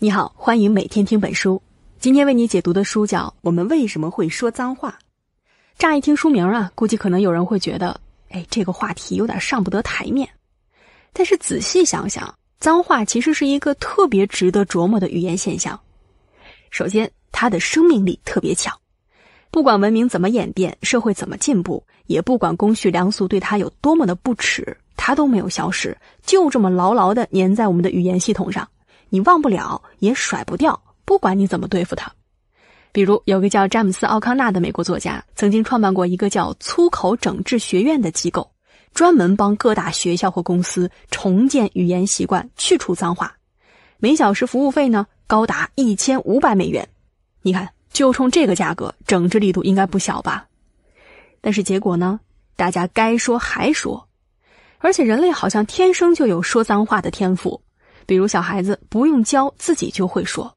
你好，欢迎每天听本书。今天为你解读的书叫《我们为什么会说脏话》。乍一听书名啊，估计可能有人会觉得，哎，这个话题有点上不得台面。但是仔细想想，脏话其实是一个特别值得琢磨的语言现象。首先，它的生命力特别强，不管文明怎么演变，社会怎么进步，也不管公序良俗对它有多么的不耻，它都没有消失，就这么牢牢的粘在我们的语言系统上。你忘不了，也甩不掉。不管你怎么对付他。比如有个叫詹姆斯·奥康纳的美国作家，曾经创办过一个叫“粗口整治学院”的机构，专门帮各大学校和公司重建语言习惯，去除脏话。每小时服务费呢，高达一千五百美元。你看，就冲这个价格，整治力度应该不小吧？但是结果呢？大家该说还说，而且人类好像天生就有说脏话的天赋。比如小孩子不用教自己就会说，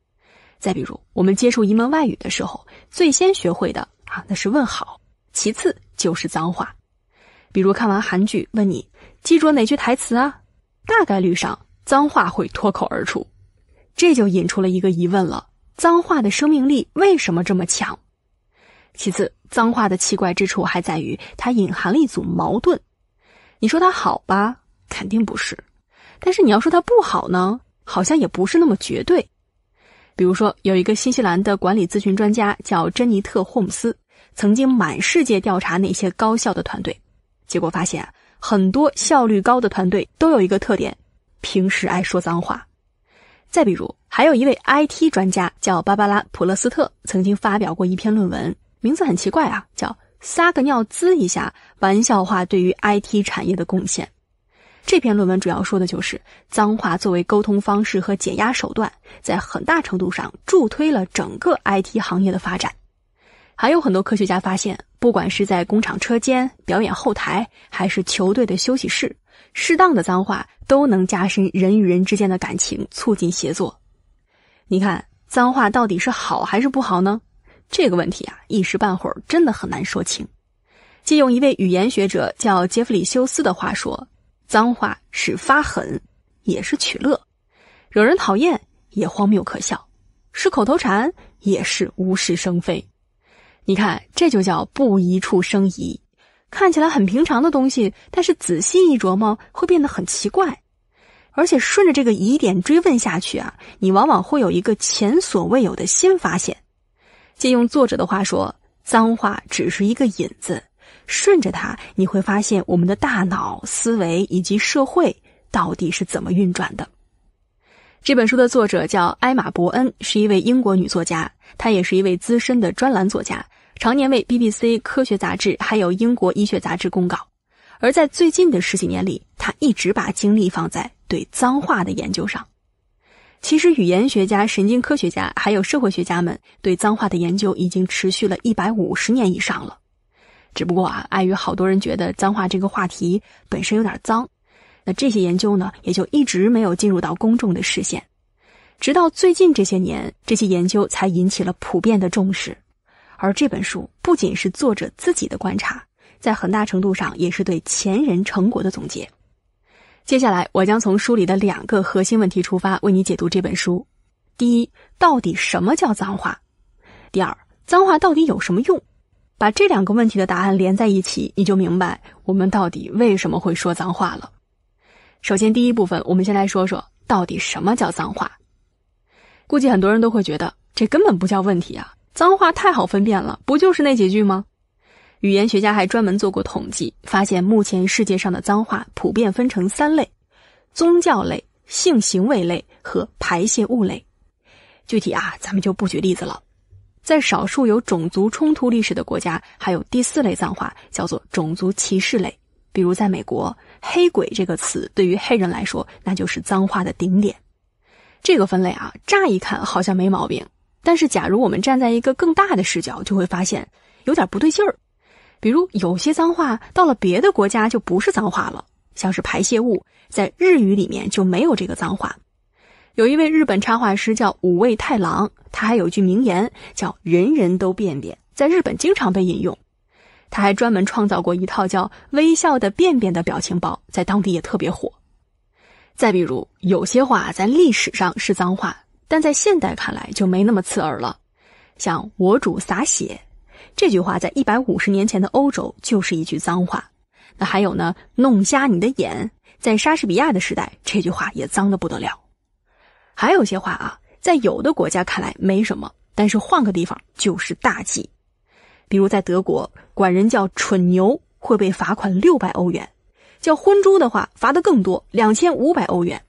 再比如我们接触一门外语的时候，最先学会的啊那是问好，其次就是脏话。比如看完韩剧问你记着哪句台词啊，大概率上脏话会脱口而出。这就引出了一个疑问了：脏话的生命力为什么这么强？其次，脏话的奇怪之处还在于它隐含了一组矛盾。你说它好吧，肯定不是。但是你要说它不好呢，好像也不是那么绝对。比如说，有一个新西兰的管理咨询专家叫珍妮特·霍姆斯，曾经满世界调查那些高效的团队，结果发现啊，很多效率高的团队都有一个特点：平时爱说脏话。再比如，还有一位 IT 专家叫芭芭拉·普勒斯特，曾经发表过一篇论文，名字很奇怪啊，叫“撒个尿滋一下”，玩笑话对于 IT 产业的贡献。这篇论文主要说的就是，脏话作为沟通方式和解压手段，在很大程度上助推了整个 IT 行业的发展。还有很多科学家发现，不管是在工厂车间、表演后台，还是球队的休息室，适当的脏话都能加深人与人之间的感情，促进协作。你看，脏话到底是好还是不好呢？这个问题啊，一时半会儿真的很难说清。借用一位语言学者叫杰弗里·休斯的话说。脏话是发狠，也是取乐，惹人讨厌也荒谬可笑，是口头禅也是无事生非。你看，这就叫不疑处生疑。看起来很平常的东西，但是仔细一琢磨，会变得很奇怪。而且顺着这个疑点追问下去啊，你往往会有一个前所未有的新发现。借用作者的话说，脏话只是一个引子。顺着它，你会发现我们的大脑思维以及社会到底是怎么运转的。这本书的作者叫埃玛·伯恩，是一位英国女作家，她也是一位资深的专栏作家，常年为 BBC 科学杂志还有英国医学杂志供稿。而在最近的十几年里，她一直把精力放在对脏话的研究上。其实，语言学家、神经科学家还有社会学家们对脏话的研究已经持续了一百五十年以上了。只不过啊，碍于好多人觉得脏话这个话题本身有点脏，那这些研究呢，也就一直没有进入到公众的视线。直到最近这些年，这些研究才引起了普遍的重视。而这本书不仅是作者自己的观察，在很大程度上也是对前人成果的总结。接下来，我将从书里的两个核心问题出发，为你解读这本书：第一，到底什么叫脏话；第二，脏话到底有什么用。把这两个问题的答案连在一起，你就明白我们到底为什么会说脏话了。首先，第一部分，我们先来说说到底什么叫脏话。估计很多人都会觉得，这根本不叫问题啊！脏话太好分辨了，不就是那几句吗？语言学家还专门做过统计，发现目前世界上的脏话普遍分成三类：宗教类、性行为类和排泄物类。具体啊，咱们就不举例子了。在少数有种族冲突历史的国家，还有第四类脏话，叫做种族歧视类。比如在美国，“黑鬼”这个词对于黑人来说，那就是脏话的顶点。这个分类啊，乍一看好像没毛病。但是，假如我们站在一个更大的视角，就会发现有点不对劲儿。比如，有些脏话到了别的国家就不是脏话了，像是“排泄物”在日语里面就没有这个脏话。有一位日本插画师叫五味太郎，他还有句名言叫“人人都便便”，在日本经常被引用。他还专门创造过一套叫“微笑的便便”的表情包，在当地也特别火。再比如，有些话在历史上是脏话，但在现代看来就没那么刺耳了。像“我主洒血”这句话，在一百五十年前的欧洲就是一句脏话。那还有呢，“弄瞎你的眼”在莎士比亚的时代，这句话也脏得不得了。还有些话啊，在有的国家看来没什么，但是换个地方就是大忌。比如在德国，管人叫“蠢牛”会被罚款六百欧元，叫“昏猪”的话罚的更多，两千五百欧元。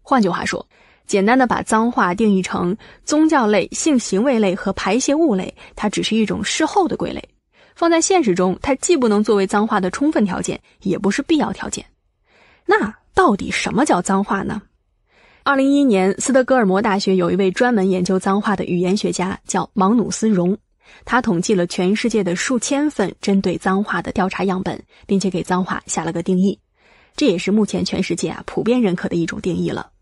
换句话说，简单的把脏话定义成宗教类、性行为类和排泄物类，它只是一种事后的归类。放在现实中，它既不能作为脏话的充分条件，也不是必要条件。那到底什么叫脏话呢？二零一一年，斯德哥尔摩大学有一位专门研究脏话的语言学家，叫芒努斯·荣。他统计了全世界的数千份针对脏话的调查样本，并且给脏话下了个定义，这也是目前全世界啊普遍认可的一种定义了。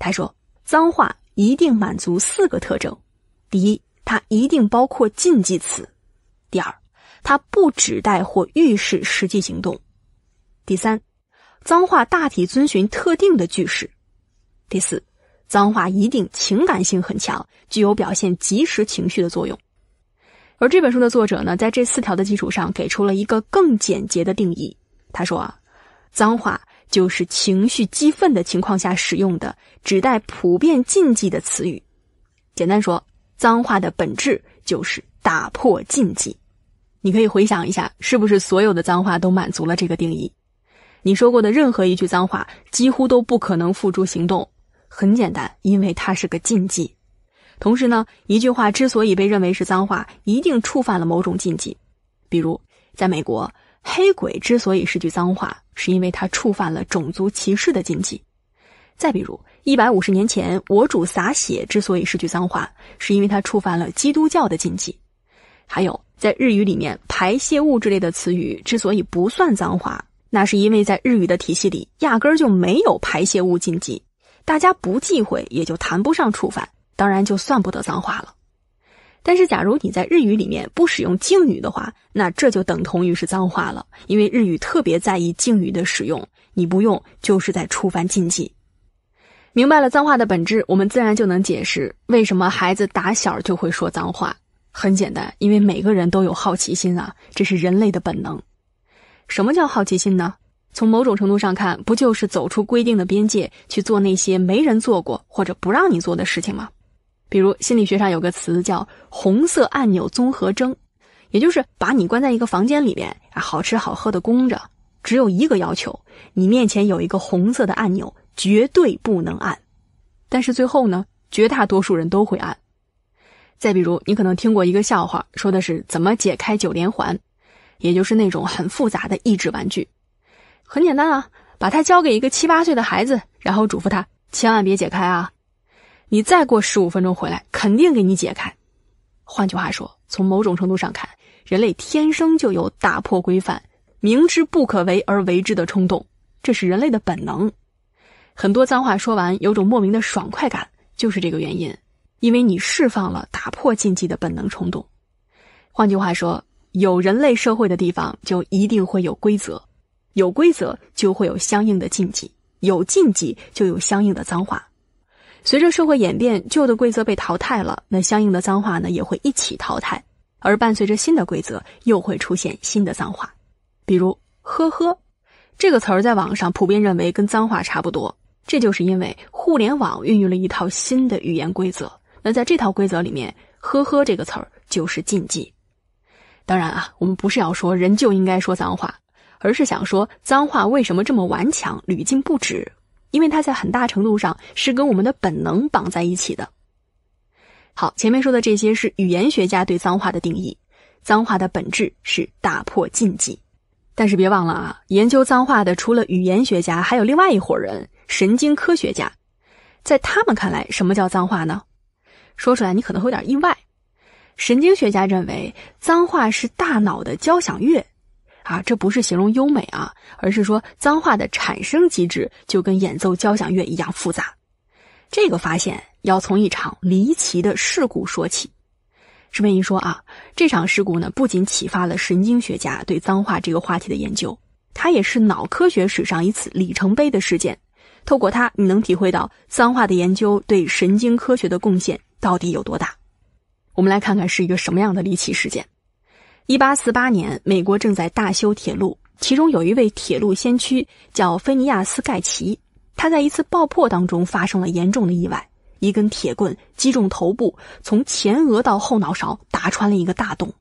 他说，脏话一定满足四个特征：第一，它一定包括禁忌词；第二，它不指代或预示实际行动；第三，脏话大体遵循特定的句式。第四，脏话一定情感性很强，具有表现即时情绪的作用。而这本书的作者呢，在这四条的基础上给出了一个更简洁的定义。他说啊，脏话就是情绪激愤的情况下使用的、只带普遍禁忌的词语。简单说，脏话的本质就是打破禁忌。你可以回想一下，是不是所有的脏话都满足了这个定义？你说过的任何一句脏话，几乎都不可能付诸行动。很简单，因为它是个禁忌。同时呢，一句话之所以被认为是脏话，一定触犯了某种禁忌。比如，在美国，“黑鬼”之所以是句脏话，是因为它触犯了种族歧视的禁忌。再比如，一百五十年前，“我主洒血”之所以是句脏话，是因为它触犯了基督教的禁忌。还有，在日语里面，“排泄物”之类的词语之所以不算脏话，那是因为在日语的体系里，压根儿就没有排泄物禁忌。大家不忌讳，也就谈不上触犯，当然就算不得脏话了。但是，假如你在日语里面不使用敬语的话，那这就等同于是脏话了，因为日语特别在意敬语的使用，你不用就是在触犯禁忌。明白了脏话的本质，我们自然就能解释为什么孩子打小就会说脏话。很简单，因为每个人都有好奇心啊，这是人类的本能。什么叫好奇心呢？从某种程度上看，不就是走出规定的边界去做那些没人做过或者不让你做的事情吗？比如心理学上有个词叫“红色按钮综合征”，也就是把你关在一个房间里面啊，好吃好喝的供着，只有一个要求：你面前有一个红色的按钮，绝对不能按。但是最后呢，绝大多数人都会按。再比如，你可能听过一个笑话，说的是怎么解开九连环，也就是那种很复杂的益智玩具。很简单啊，把它交给一个七八岁的孩子，然后嘱咐他千万别解开啊！你再过十五分钟回来，肯定给你解开。换句话说，从某种程度上看，人类天生就有打破规范、明知不可为而为之的冲动，这是人类的本能。很多脏话说完，有种莫名的爽快感，就是这个原因，因为你释放了打破禁忌的本能冲动。换句话说，有人类社会的地方，就一定会有规则。有规则就会有相应的禁忌，有禁忌就有相应的脏话。随着社会演变，旧的规则被淘汰了，那相应的脏话呢也会一起淘汰，而伴随着新的规则，又会出现新的脏话。比如“呵呵”这个词儿，在网上普遍认为跟脏话差不多，这就是因为互联网孕育了一套新的语言规则。那在这套规则里面，“呵呵”这个词儿就是禁忌。当然啊，我们不是要说人就应该说脏话。而是想说脏话为什么这么顽强，屡禁不止？因为它在很大程度上是跟我们的本能绑在一起的。好，前面说的这些是语言学家对脏话的定义，脏话的本质是打破禁忌。但是别忘了啊，研究脏话的除了语言学家，还有另外一伙人——神经科学家。在他们看来，什么叫脏话呢？说出来你可能会有点意外。神经学家认为，脏话是大脑的交响乐。啊，这不是形容优美啊，而是说脏话的产生机制就跟演奏交响乐一样复杂。这个发现要从一场离奇的事故说起。顺便一说啊，这场事故呢，不仅启发了神经学家对脏话这个话题的研究，它也是脑科学史上一次里程碑的事件。透过它，你能体会到脏话的研究对神经科学的贡献到底有多大。我们来看看是一个什么样的离奇事件。一八四八年，美国正在大修铁路，其中有一位铁路先驱叫菲尼亚斯·盖奇。他在一次爆破当中发生了严重的意外，一根铁棍击中头部，从前额到后脑勺打穿了一个大洞。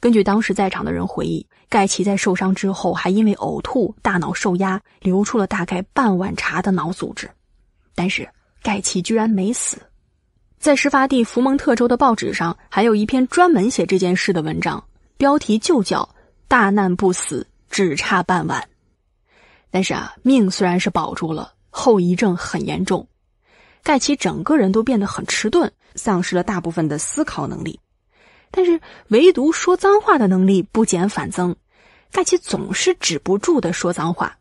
根据当时在场的人回忆，盖奇在受伤之后还因为呕吐、大脑受压，流出了大概半碗茶的脑组织。但是盖奇居然没死。在事发地福蒙特州的报纸上，还有一篇专门写这件事的文章。标题就叫“大难不死，只差半碗”。但是啊，命虽然是保住了，后遗症很严重。盖奇整个人都变得很迟钝，丧失了大部分的思考能力。但是唯独说脏话的能力不减反增，盖奇总是止不住的说脏话。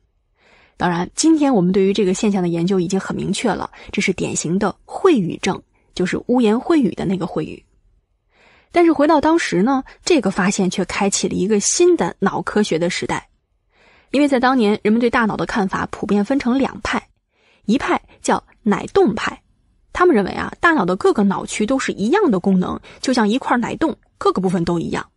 当然，今天我们对于这个现象的研究已经很明确了，这是典型的秽语症，就是污言秽语的那个秽语。但是回到当时呢，这个发现却开启了一个新的脑科学的时代，因为在当年人们对大脑的看法普遍分成两派，一派叫奶冻派，他们认为啊大脑的各个脑区都是一样的功能，就像一块奶冻，各个部分都一样。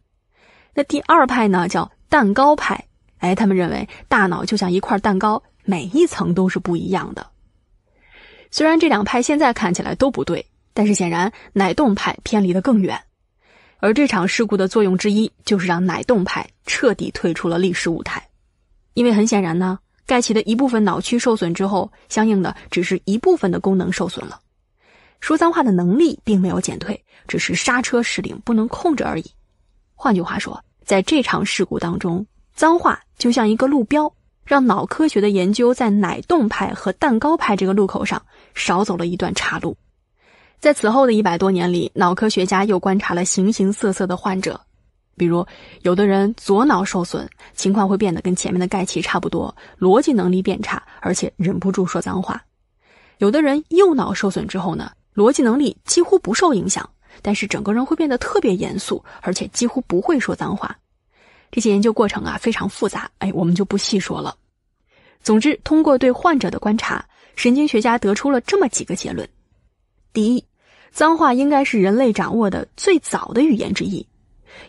那第二派呢叫蛋糕派，哎，他们认为大脑就像一块蛋糕，每一层都是不一样的。虽然这两派现在看起来都不对，但是显然奶冻派偏离的更远。而这场事故的作用之一，就是让奶冻派彻底退出了历史舞台，因为很显然呢，盖奇的一部分脑区受损之后，相应的只是一部分的功能受损了，说脏话的能力并没有减退，只是刹车失灵不能控制而已。换句话说，在这场事故当中，脏话就像一个路标，让脑科学的研究在奶冻派和蛋糕派这个路口上少走了一段岔路。在此后的一百多年里，脑科学家又观察了形形色色的患者，比如有的人左脑受损，情况会变得跟前面的盖奇差不多，逻辑能力变差，而且忍不住说脏话；有的人右脑受损之后呢，逻辑能力几乎不受影响，但是整个人会变得特别严肃，而且几乎不会说脏话。这些研究过程啊非常复杂，哎，我们就不细说了。总之，通过对患者的观察，神经学家得出了这么几个结论：第一。脏话应该是人类掌握的最早的语言之一，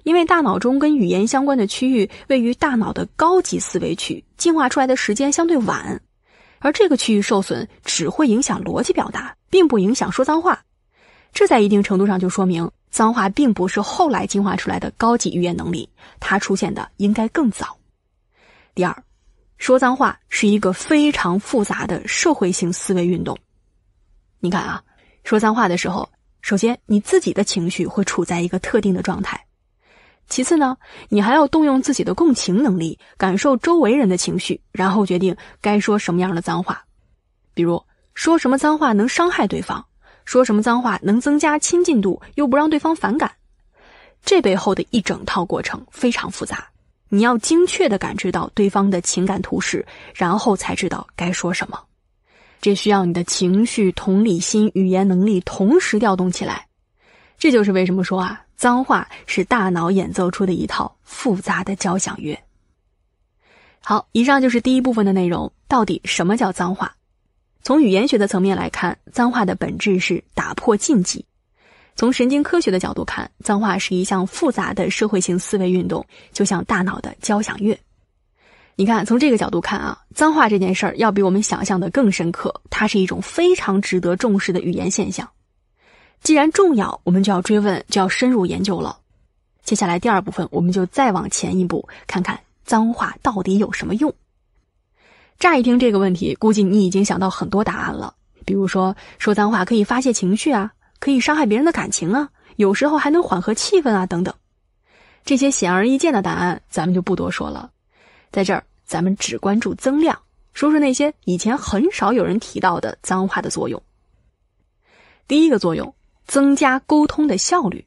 因为大脑中跟语言相关的区域位于大脑的高级思维区，进化出来的时间相对晚，而这个区域受损只会影响逻辑表达，并不影响说脏话，这在一定程度上就说明脏话并不是后来进化出来的高级语言能力，它出现的应该更早。第二，说脏话是一个非常复杂的社会性思维运动，你看啊。说脏话的时候，首先你自己的情绪会处在一个特定的状态，其次呢，你还要动用自己的共情能力，感受周围人的情绪，然后决定该说什么样的脏话，比如说什么脏话能伤害对方，说什么脏话能增加亲近度又不让对方反感。这背后的一整套过程非常复杂，你要精确的感知到对方的情感图示，然后才知道该说什么。这需要你的情绪、同理心、语言能力同时调动起来，这就是为什么说啊，脏话是大脑演奏出的一套复杂的交响乐。好，以上就是第一部分的内容。到底什么叫脏话？从语言学的层面来看，脏话的本质是打破禁忌；从神经科学的角度看，脏话是一项复杂的社会性思维运动，就像大脑的交响乐。你看，从这个角度看啊，脏话这件事儿要比我们想象的更深刻。它是一种非常值得重视的语言现象。既然重要，我们就要追问，就要深入研究了。接下来第二部分，我们就再往前一步，看看脏话到底有什么用。乍一听这个问题，估计你已经想到很多答案了，比如说说脏话可以发泄情绪啊，可以伤害别人的感情啊，有时候还能缓和气氛啊，等等。这些显而易见的答案，咱们就不多说了，在这儿。咱们只关注增量，说说那些以前很少有人提到的脏话的作用。第一个作用，增加沟通的效率。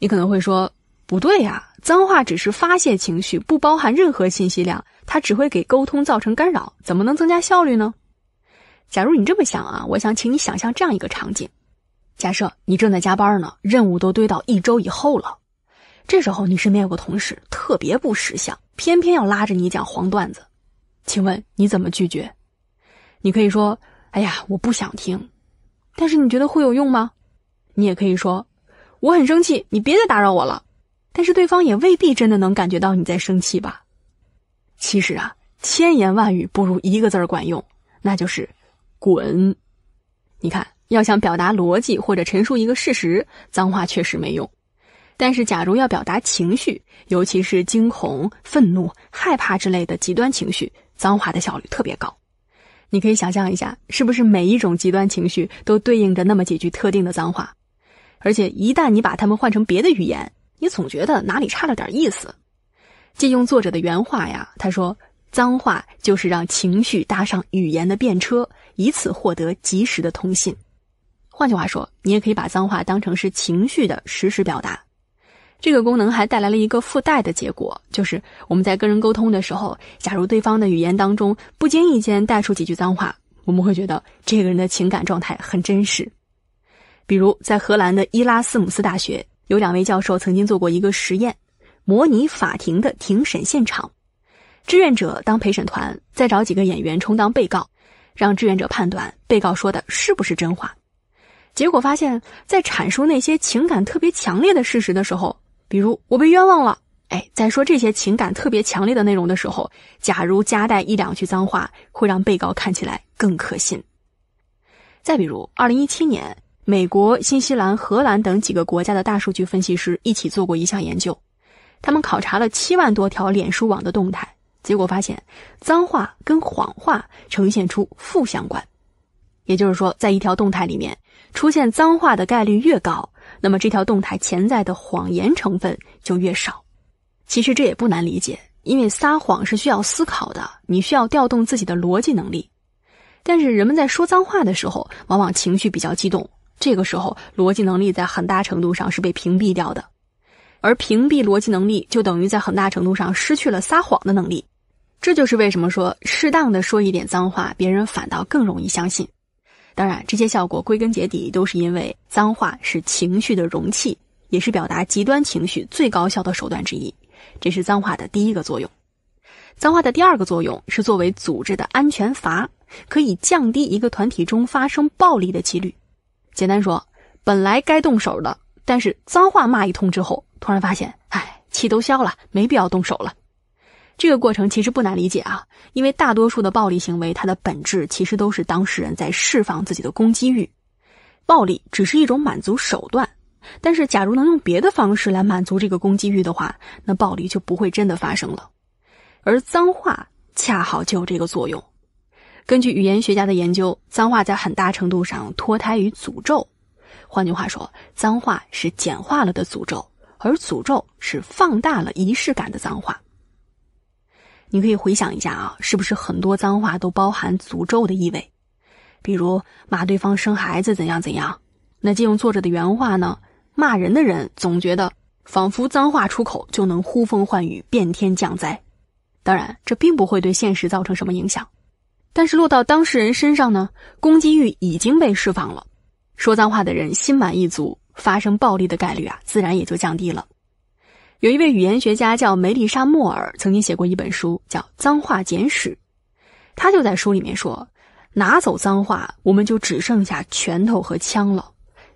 你可能会说，不对呀，脏话只是发泄情绪，不包含任何信息量，它只会给沟通造成干扰，怎么能增加效率呢？假如你这么想啊，我想请你想象这样一个场景：假设你正在加班呢，任务都堆到一周以后了。这时候，你身边有个同事特别不识相，偏偏要拉着你讲黄段子，请问你怎么拒绝？你可以说：“哎呀，我不想听。”但是你觉得会有用吗？你也可以说：“我很生气，你别再打扰我了。”但是对方也未必真的能感觉到你在生气吧？其实啊，千言万语不如一个字儿管用，那就是“滚”。你看，要想表达逻辑或者陈述一个事实，脏话确实没用。但是，假如要表达情绪，尤其是惊恐、愤怒、害怕之类的极端情绪，脏话的效率特别高。你可以想象一下，是不是每一种极端情绪都对应着那么几句特定的脏话？而且，一旦你把它们换成别的语言，你总觉得哪里差了点意思。借用作者的原话呀，他说：“脏话就是让情绪搭上语言的便车，以此获得及时的通信。”换句话说，你也可以把脏话当成是情绪的实时表达。这个功能还带来了一个附带的结果，就是我们在跟人沟通的时候，假如对方的语言当中不经意间带出几句脏话，我们会觉得这个人的情感状态很真实。比如，在荷兰的伊拉斯姆斯大学，有两位教授曾经做过一个实验，模拟法庭的庭审现场，志愿者当陪审团，再找几个演员充当被告，让志愿者判断被告说的是不是真话。结果发现，在阐述那些情感特别强烈的事实的时候，比如我被冤枉了，哎，在说这些情感特别强烈的内容的时候，假如夹带一两句脏话，会让被告看起来更可信。再比如，二零一七年，美国、新西兰、荷兰等几个国家的大数据分析师一起做过一项研究，他们考察了七万多条脸书网的动态，结果发现，脏话跟谎话呈现出负相关，也就是说，在一条动态里面出现脏话的概率越高。那么，这条动态潜在的谎言成分就越少。其实这也不难理解，因为撒谎是需要思考的，你需要调动自己的逻辑能力。但是人们在说脏话的时候，往往情绪比较激动，这个时候逻辑能力在很大程度上是被屏蔽掉的。而屏蔽逻辑能力，就等于在很大程度上失去了撒谎的能力。这就是为什么说适当的说一点脏话，别人反倒更容易相信。当然，这些效果归根结底都是因为脏话是情绪的容器，也是表达极端情绪最高效的手段之一。这是脏话的第一个作用。脏话的第二个作用是作为组织的安全阀，可以降低一个团体中发生暴力的几率。简单说，本来该动手的，但是脏话骂一通之后，突然发现，哎，气都消了，没必要动手了。这个过程其实不难理解啊，因为大多数的暴力行为，它的本质其实都是当事人在释放自己的攻击欲，暴力只是一种满足手段。但是，假如能用别的方式来满足这个攻击欲的话，那暴力就不会真的发生了。而脏话恰好就有这个作用。根据语言学家的研究，脏话在很大程度上脱胎于诅咒，换句话说，脏话是简化了的诅咒，而诅咒是放大了仪式感的脏话。你可以回想一下啊，是不是很多脏话都包含诅咒的意味？比如骂对方生孩子怎样怎样。那借用作者的原话呢，骂人的人总觉得仿佛脏话出口就能呼风唤雨、变天降灾。当然，这并不会对现实造成什么影响。但是落到当事人身上呢，攻击欲已经被释放了，说脏话的人心满意足，发生暴力的概率啊，自然也就降低了。有一位语言学家叫梅丽莎·莫尔，曾经写过一本书叫《脏话简史》。他就在书里面说：“拿走脏话，我们就只剩下拳头和枪了。”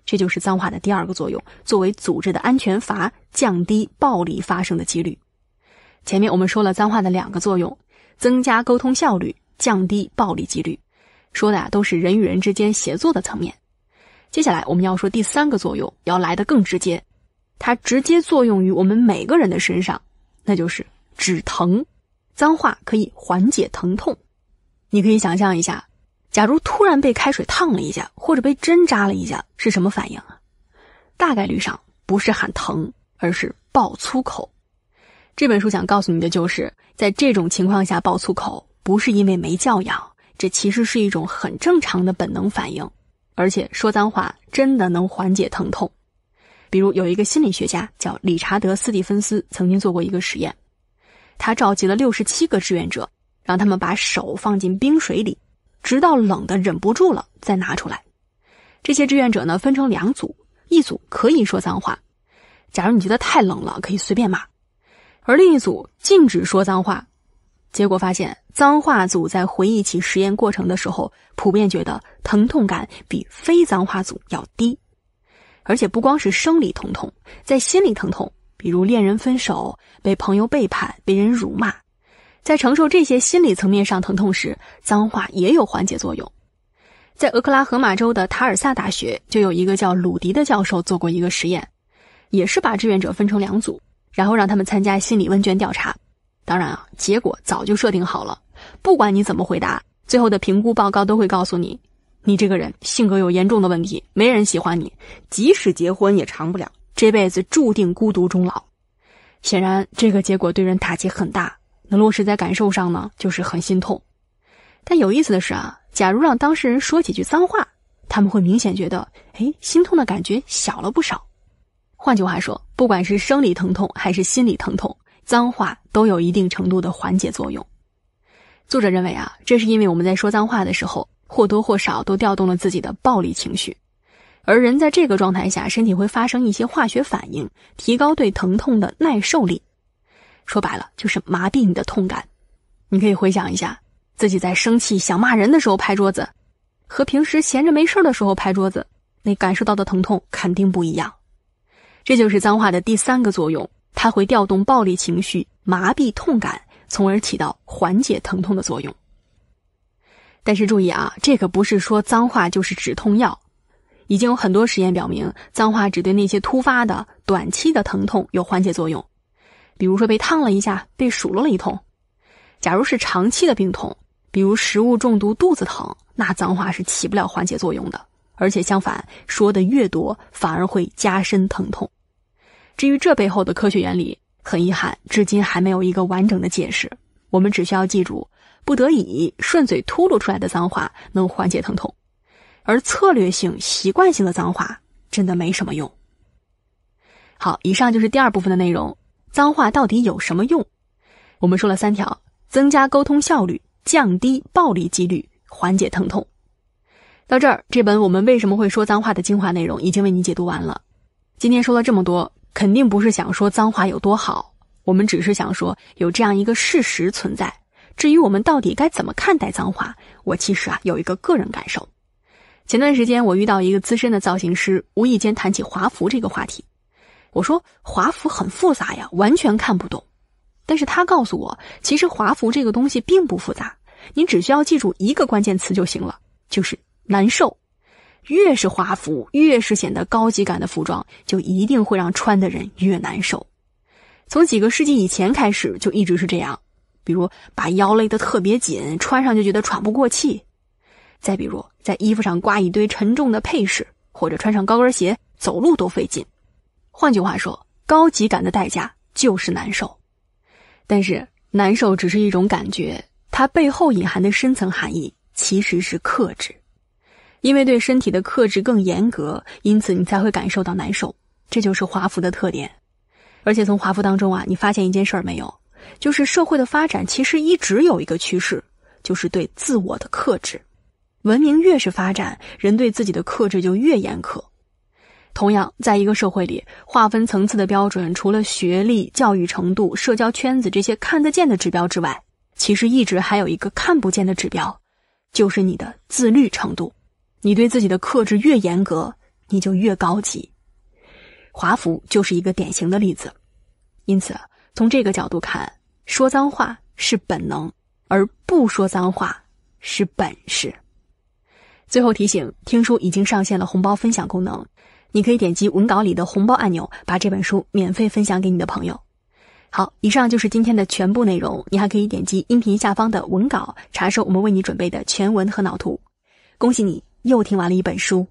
这就是脏话的第二个作用，作为组织的安全阀，降低暴力发生的几率。前面我们说了脏话的两个作用：增加沟通效率，降低暴力几率。说的呀都是人与人之间协作的层面。接下来我们要说第三个作用，要来的更直接。它直接作用于我们每个人的身上，那就是止疼。脏话可以缓解疼痛。你可以想象一下，假如突然被开水烫了一下，或者被针扎了一下，是什么反应啊？大概率上不是喊疼，而是爆粗口。这本书想告诉你的，就是在这种情况下爆粗口，不是因为没教养，这其实是一种很正常的本能反应，而且说脏话真的能缓解疼痛。比如有一个心理学家叫理查德·斯蒂芬斯，曾经做过一个实验，他召集了六十七个志愿者，让他们把手放进冰水里，直到冷的忍不住了再拿出来。这些志愿者呢分成两组，一组可以说脏话，假如你觉得太冷了，可以随便骂；而另一组禁止说脏话。结果发现，脏话组在回忆起实验过程的时候，普遍觉得疼痛感比非脏话组要低。而且不光是生理疼痛，在心理疼痛，比如恋人分手、被朋友背叛、被人辱骂，在承受这些心理层面上疼痛时，脏话也有缓解作用。在俄克拉荷马州的塔尔萨大学，就有一个叫鲁迪的教授做过一个实验，也是把志愿者分成两组，然后让他们参加心理问卷调查。当然啊，结果早就设定好了，不管你怎么回答，最后的评估报告都会告诉你。你这个人性格有严重的问题，没人喜欢你，即使结婚也长不了，这辈子注定孤独终老。显然，这个结果对人打击很大，能落实在感受上呢，就是很心痛。但有意思的是啊，假如让当事人说几句脏话，他们会明显觉得，哎，心痛的感觉小了不少。换句话说，不管是生理疼痛还是心理疼痛，脏话都有一定程度的缓解作用。作者认为啊，这是因为我们在说脏话的时候。或多或少都调动了自己的暴力情绪，而人在这个状态下，身体会发生一些化学反应，提高对疼痛的耐受力。说白了，就是麻痹你的痛感。你可以回想一下，自己在生气想骂人的时候拍桌子，和平时闲着没事的时候拍桌子，那感受到的疼痛肯定不一样。这就是脏话的第三个作用，它会调动暴力情绪，麻痹痛感，从而起到缓解疼痛的作用。但是注意啊，这可不是说脏话就是止痛药。已经有很多实验表明，脏话只对那些突发的、短期的疼痛有缓解作用，比如说被烫了一下、被数落了一通。假如是长期的病痛，比如食物中毒、肚子疼，那脏话是起不了缓解作用的。而且相反，说的越多，反而会加深疼痛。至于这背后的科学原理，很遗憾，至今还没有一个完整的解释。我们只需要记住。不得已顺嘴秃噜出来的脏话能缓解疼痛，而策略性、习惯性的脏话真的没什么用。好，以上就是第二部分的内容：脏话到底有什么用？我们说了三条：增加沟通效率、降低暴力几率、缓解疼痛。到这儿，这本《我们为什么会说脏话》的精华内容已经为你解读完了。今天说了这么多，肯定不是想说脏话有多好，我们只是想说有这样一个事实存在。至于我们到底该怎么看待脏话，我其实啊有一个个人感受。前段时间我遇到一个资深的造型师，无意间谈起华服这个话题，我说华服很复杂呀，完全看不懂。但是他告诉我，其实华服这个东西并不复杂，你只需要记住一个关键词就行了，就是难受。越是华服，越是显得高级感的服装，就一定会让穿的人越难受。从几个世纪以前开始，就一直是这样。比如把腰勒得特别紧，穿上就觉得喘不过气；再比如在衣服上挂一堆沉重的配饰，或者穿上高跟鞋走路都费劲。换句话说，高级感的代价就是难受。但是难受只是一种感觉，它背后隐含的深层含义其实是克制，因为对身体的克制更严格，因此你才会感受到难受。这就是华服的特点。而且从华服当中啊，你发现一件事儿没有？就是社会的发展其实一直有一个趋势，就是对自我的克制。文明越是发展，人对自己的克制就越严苛。同样，在一个社会里，划分层次的标准除了学历、教育程度、社交圈子这些看得见的指标之外，其实一直还有一个看不见的指标，就是你的自律程度。你对自己的克制越严格，你就越高级。华服就是一个典型的例子。因此，从这个角度看。说脏话是本能，而不说脏话是本事。最后提醒：听书已经上线了红包分享功能，你可以点击文稿里的红包按钮，把这本书免费分享给你的朋友。好，以上就是今天的全部内容。你还可以点击音频下方的文稿，查收我们为你准备的全文和脑图。恭喜你又听完了一本书。